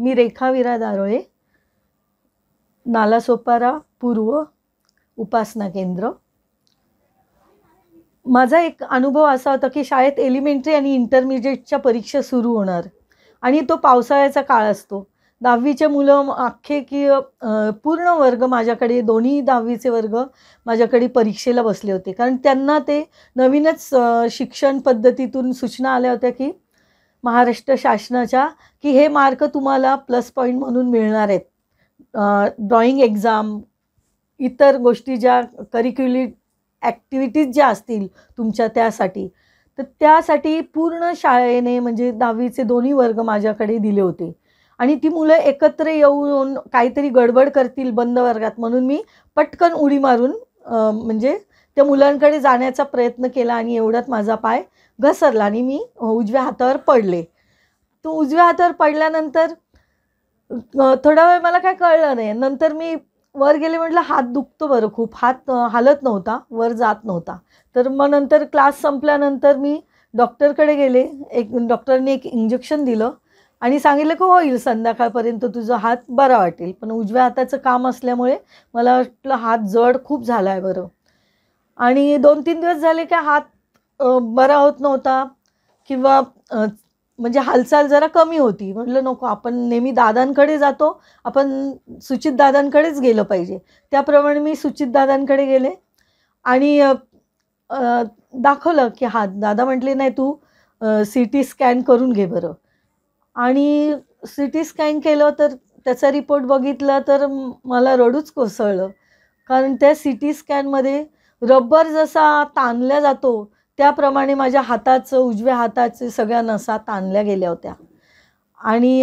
मी रेखावीरा विरा दारोळे नालासोपारा पूर्व उपासना केंद्र माझा एक अनुभव असा होता की शाळेत एलिमेंटरी आणि इंटरमिजिएटच्या परीक्षा सुरू होणार आणि तो पावसाळ्याचा काळ असतो दहावीचे मुलं अख्खे की पूर्ण वर्ग माझ्याकडे दोन्ही दहावीचे वर्ग माझ्याकडे परीक्षेला बसले होते कारण त्यांना ते नवीनच शिक्षण पद्धतीतून सूचना आल्या होत्या की महाराष्ट्र शासनाच्या की हे मार्क तुम्हाला प्लस पॉईंट म्हणून मिळणार आहेत ड्रॉइंग एक्झाम इतर गोष्टी ज्या करिक्युली ॲक्टिव्हिटीज ज्या असतील तुमच्या त्यासाठी तर त्यासाठी पूर्ण शाळेने म्हणजे दहावीचे दोन्ही वर्ग माझ्याकडे दिले होते आणि ती मुलं एकत्र येऊन काहीतरी गडबड करतील बंद वर्गात म्हणून मी पटकन उडी मारून म्हणजे त्या मुलांकडे जाण्याचा प्रयत्न केला आणि एवढ्यात माझा पाय घसरला आणि मी उजव्या हातावर पडले तो उजव्या हातावर पडल्यानंतर थोडा वेळ मला काय कळलं नाही नंतर मी वर गेले म्हटलं हात दुखतो बरं खूप हात हालत नव्हता वर जात नव्हता तर मग नंतर क्लास संपल्यानंतर मी डॉक्टरकडे गेले एक डॉक्टरने एक इंजेक्शन दिलं आणि सांगितलं की होईल संध्याकाळपर्यंत तुझा हात बरा वाटेल पण उजव्या हाताचं काम असल्यामुळे मला वाटलं हात जड खूप झाला आहे बरं आणि दोन तीन दिवस झाले की हात बरा होत नव्हता किंवा म्हणजे हालचाल जरा कमी होती म्हटलं नको आपण नेहमी दादांकडे जातो आपण सुचित दादांकडेच गेलं पाहिजे त्याप्रमाणे मी सुचित दादांकडे गेले आणि दाखवलं की हा दादा म्हटले नाही तू सी टी स्कॅन करून घे बरं आणि सी टी स्कॅन केलं तर त्याचा रिपोर्ट बघितला तर मला रडूच कोसळलं कारण त्या सी टी स्कॅनमध्ये रबर जसा ताणला जातो त्याप्रमाणे माझ्या हाताचं उजव्या हाताचे सगळ्या नसा ताणल्या गेल्या होत्या आणि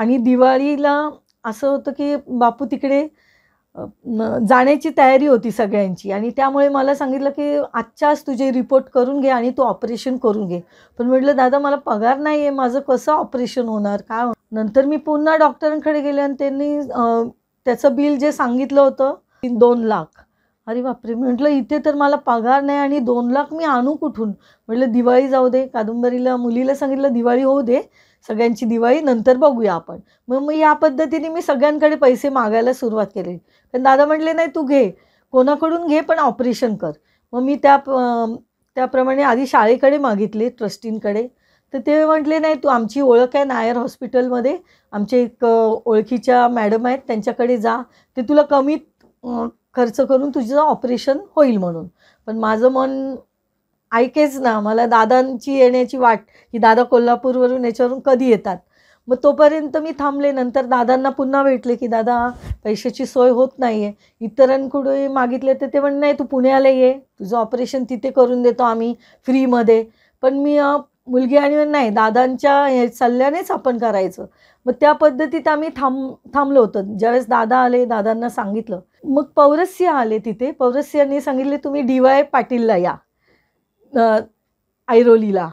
आणि दिवाळीला असं होतं की बापू तिकडे जाण्याची तयारी होती सगळ्यांची आणि त्यामुळे मला सांगितलं की आजच्याच तुझे रिपोर्ट करून घे आणि तू ऑपरेशन करून घे पण म्हटलं दादा मला पगार नाही आहे माझं कसं ऑपरेशन होणार काय नंतर मी पुन्हा डॉक्टरांकडे गेले आणि त्यांनी त्याचं बिल जे सांगितलं होतं दोन लाख अरे बापरे म्हटलं इथे तर मला पगार नाही आणि दोन लाख मी आणू कुठून म्हटलं दिवाळी जाऊ दे कादंबरीला मुलीला सांगितलं दिवाळी होऊ दे सगळ्यांची दिवाळी नंतर बघूया आपण मग मग या पद्धतीने मी सगळ्यांकडे पैसे मागायला सुरुवात केली पण दादा म्हटले नाही तू घे कोणाकडून घे पण ऑपरेशन कर मग मी त्या त्याप्रमाणे आधी शाळेकडे मागितले ट्रस्टींकडे तर ते म्हटले नाही तू आमची ओळख आहे नायर हॉस्पिटलमध्ये आमचे एक ओळखीच्या मॅडम आहेत त्यांच्याकडे जा ते तुला कमीत खर्च करून तुझं ऑपरेशन होईल म्हणून पण माझं मन ऐकेच ना मला दादांची येण्याची वाट की दादा कोल्हापूरवरून याच्यावरून कधी येतात मग तोपर्यंत मी थांबले नंतर दादांना पुन्हा भेटले की दादा पैशाची सोय होत नाही आहे इतरांकडे मागितले तर ते म्हणणं नाही तू पुण्याला ये तुझं ऑपरेशन तिथे करून देतो आम्ही फ्रीमध्ये पण मी मुलगी आणि नाही दादांच्या हे सल्ल्यानेच आपण करायचं मग त्या पद्धतीत आम्ही थांब थांबलो होतो ज्यावेळेस दादा आले दादांना सांगितलं मग पौरस्य आले तिथे पौरस्यांनी सांगितले तुम्ही डी वाय पाटीलला या ऐरोलीला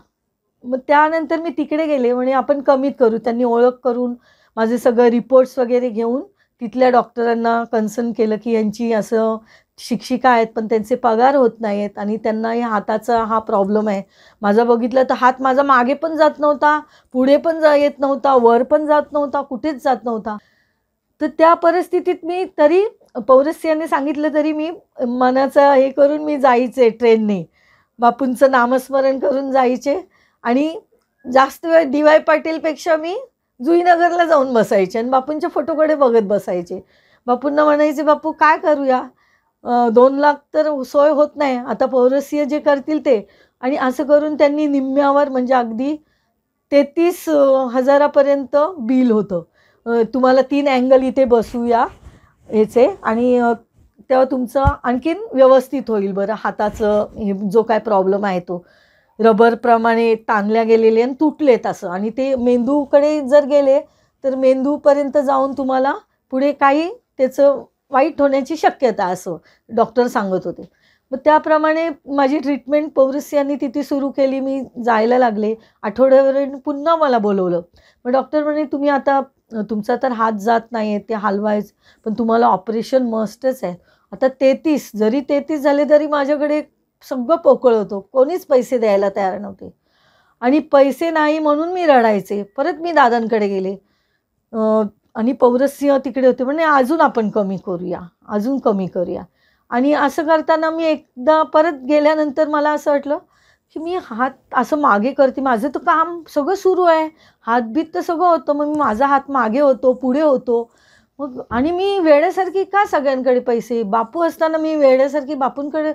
मग त्यानंतर मी तिकडे गेले म्हणजे आपण कमीत करू त्यांनी ओळख करून माझे सगळं रिपोर्ट्स वगैरे घेऊन तिथल्या डॉक्टरांना कन्सर्न केलं की यांची असं शिक्षिका आहेत पण त्यांचे पगार होत नाही आहेत आणि त्यांना या हाताचा हा प्रॉब्लेम आहे माझा बघितलं तर हात माझा मागे पण जात नव्हता पुढे पण जा येत नव्हता वर पण जात नव्हता कुठेच जात नव्हता तर त्या परिस्थितीत मी तरी पौरस्यांनी सांगितलं तरी मी मनाचं हे करून मी जायचे ट्रेनने बापूंचं नामस्मरण करून जायचे आणि जास्त वेळ डी वाय पाटीलपेक्षा मी जुईनगरला जाऊन बसायचे आणि बापूंच्या फोटोकडे बघत बसायचे बापूंना म्हणायचे बापू काय करूया दोन लाख तर सोय होत नाही आता पौरसीय जे करतील ते आणि असं करून त्यांनी निम्म्यावर म्हणजे अगदी तेहतीस हजारापर्यंत बिल होतं तुम्हाला तीन अँगल इथे बसूया याचे आणि तेव्हा तुमचं आणखीन व्यवस्थित होईल बरं हाताचं हे जो काय प्रॉब्लेम आहे तो रबरप्रमाणे ताणल्या गेलेले आणि तुटलेत असं आणि ते मेंदूकडे जर गेले तर मेंदूपर्यंत जाऊन तुम्हाला पुढे काही त्याचं वाईट होण्याची शक्यता असं डॉक्टर सांगत होते मग त्याप्रमाणे माझी ट्रीटमेंट पौरस यांनी तिथे सुरू केली मी जायला लागले आठवड्यावरून पुन्हा मला बोलवलं मग डॉक्टर म्हणे तुम्ही आता तुमचा तर हात जात नाही आहे ते हलवायच पण तुम्हाला ऑपरेशन मस्टच आहे आता तेहतीस जरी तेहतीस झाले तरी माझ्याकडे सगळं पोकळ होतं कोणीच पैसे द्यायला तयार नव्हते आणि पैसे नाही म्हणून मी रडायचे परत मी दादांकडे गेले आणि पौरस्य तिकडे होते म्हणजे अजून आपण कमी करूया अजून कमी करूया आणि असं करताना मी एकदा परत गेल्यानंतर मला असं वाटलं की मी हात असं मागे करते माझं तर काम सगळं सुरू आहे हातभीत तर सगळं होतं मग मी माझा हात मागे होतो पुढे होतो मग आणि मी वेळेसारखी का सगळ्यांकडे पैसे बापू असताना मी वेळेसारखी बापूंकडे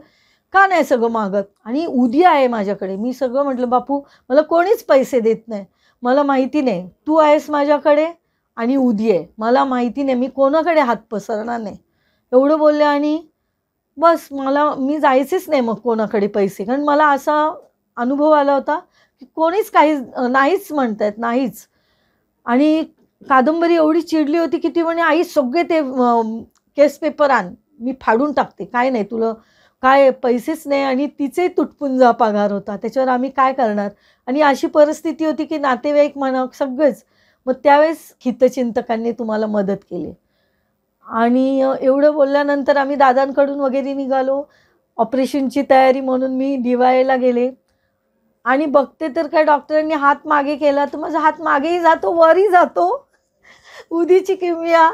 का नाही सगळं मागत आणि उद्या आहे माझ्याकडे मी सगळं म्हटलं बापू मला कोणीच पैसे देत नाही मला माहिती नाही तू आहेस माझ्याकडे आणि उदी आहे मला माहिती नाही मी कोणाकडे हात पसरणार नाही एवढं बोलले आणि बस मला मी जायचेच नाही मग कोणाकडे पैसे कारण मला असा अनुभव आला होता की कोणीच काही नाहीच म्हणत आहेत नाहीच आणि कादंबरी एवढी चिडली होती की ती म्हणे आई सगळे ते केस पेपर आण मी फाडून टाकते काय नाही तुला काय पैसेच नाही आणि तिचे तुटपुंजा पगार होता त्याच्यावर आम्ही काय करणार आणि अशी परिस्थिती होती की नातेवाईक म्हणा सगळेच मग त्यावेळेस हितचिंतकांनी तुम्हाला मदत केली आणि एवढं बोलल्यानंतर आम्ही दादांकडून वगैरे निघालो ऑपरेशनची तयारी म्हणून मी डीवायला गेले आणि बघते तर काय डॉक्टरांनी हात मागे केला तर माझा हात मागेही जातो वरही जातो उदीची किमया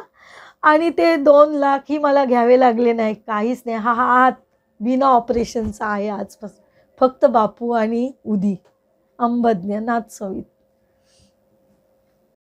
आणि ते दोन लाख ही मला घ्यावे लागले नाही काहीच नाही हा हात बिना ऑपरेशनचा आहे आजपासून फक्त बापू आणि उदी अंबज्ञ नाथ सवित